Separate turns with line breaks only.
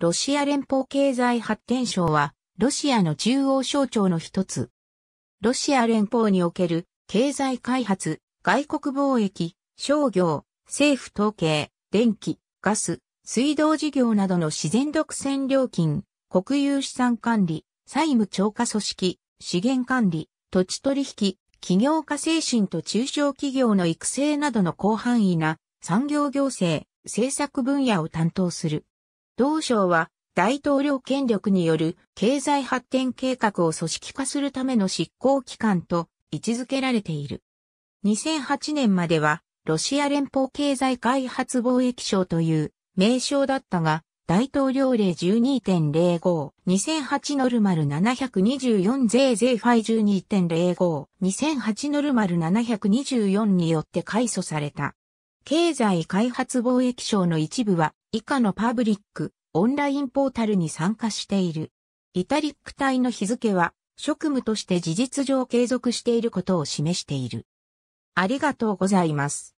ロシ
ア連邦経済発展省は、ロシアの中央省庁の一つ。ロシア連邦における経済開発、外国貿易、商業、政府統計、電気、ガス、水道事業などの自然独占料金、国有資産管理、債務超過組織、資源管理、土地取引、企業家精神と中小企業の育成などの広範囲な産業行政、政策分野を担当する。同省は大統領権力による経済発展計画を組織化するための執行機関と位置づけられている。2008年まではロシア連邦経済開発貿易省という名称だったが、大統領令12.05、2008ノルマル724税税ファイ12.05、2008ノルマル724によって改組された。経済開発貿易省の一部は以下のパブリック、オンラインポータルに参加している。イタリック体の日付は、職務として事実上継続していることを示している。ありがとうございます。